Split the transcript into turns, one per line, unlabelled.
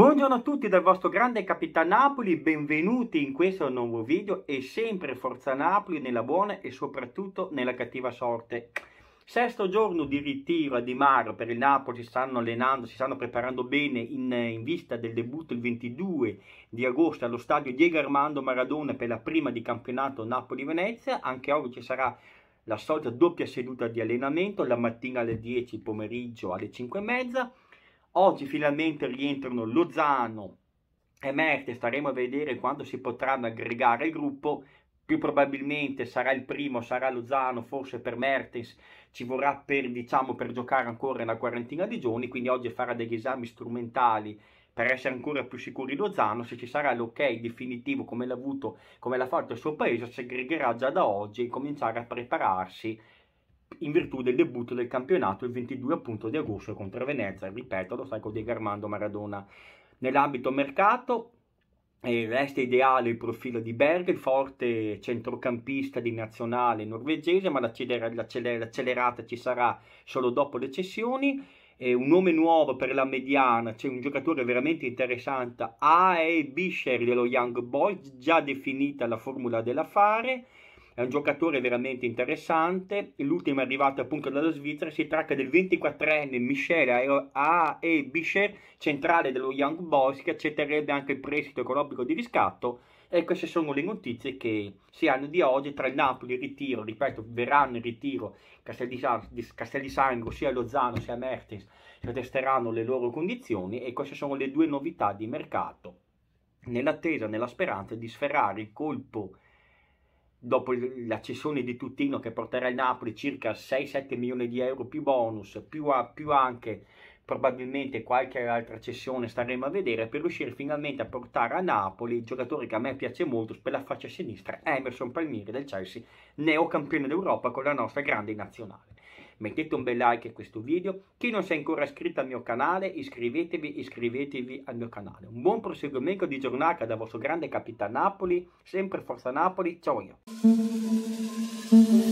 Buongiorno a tutti dal vostro grande Capitan Napoli, benvenuti in questo nuovo video e sempre Forza Napoli nella buona e soprattutto nella cattiva sorte. Sesto giorno di ritiro a Di Maro per il Napoli, si stanno allenando, si stanno preparando bene in, in vista del debutto il 22 di agosto allo stadio Diego Armando Maradona per la prima di campionato Napoli-Venezia, anche oggi ci sarà la solita doppia seduta di allenamento, la mattina alle 10, pomeriggio alle 5 e mezza, Oggi finalmente rientrano Lozano e Merte, staremo a vedere quando si potranno aggregare il gruppo, più probabilmente sarà il primo, sarà Lozano, forse per Mertens ci vorrà per, diciamo, per giocare ancora una quarantina di giorni, quindi oggi farà degli esami strumentali per essere ancora più sicuri Lozano, se ci sarà l'ok definitivo come l'ha avuto, come l'ha fatto il suo paese, si aggregherà già da oggi e cominciare a prepararsi in virtù del debutto del campionato il 22 appunto, di agosto contro Venezia, ripeto, lo sacco di Armando Maradona. Nell'ambito mercato eh, resta ideale il profilo di Berg, il forte centrocampista di nazionale norvegese, ma l'acceler- l'acceler- l'accelerata ci sarà solo dopo le cessioni. Eh, un nome nuovo per la mediana, c'è cioè un giocatore veramente interessante, A.E. Bischer dello Young Boys, già definita la formula dell'affare è un giocatore veramente interessante, l'ultimo è arrivato appunto dalla Svizzera, si tratta del 24enne Michele A. E. centrale dello Young Boys, che accetterebbe anche il prestito economico di riscatto, e queste sono le notizie che si hanno di oggi tra il Napoli in ritiro, ripeto, verranno in ritiro Castellisangro, sia Lozano sia Mertens, che testeranno le loro condizioni e queste sono le due novità di mercato, nell'attesa, nella speranza di sferrare il colpo dopo la cessione di Tutino che porterà il Napoli circa 6-7 milioni di euro più bonus, più, a, più anche probabilmente qualche altra cessione staremo a vedere per riuscire finalmente a portare a Napoli il giocatore che a me piace molto per la faccia sinistra Emerson Palmieri del Chelsea, neo campione d'Europa con la nostra grande nazionale mettete un bel like a questo video, chi non si è ancora iscritto al mio canale iscrivetevi, iscrivetevi al mio canale. Un buon proseguimento di giornata da vostro grande capitano Napoli, sempre Forza Napoli, ciao io.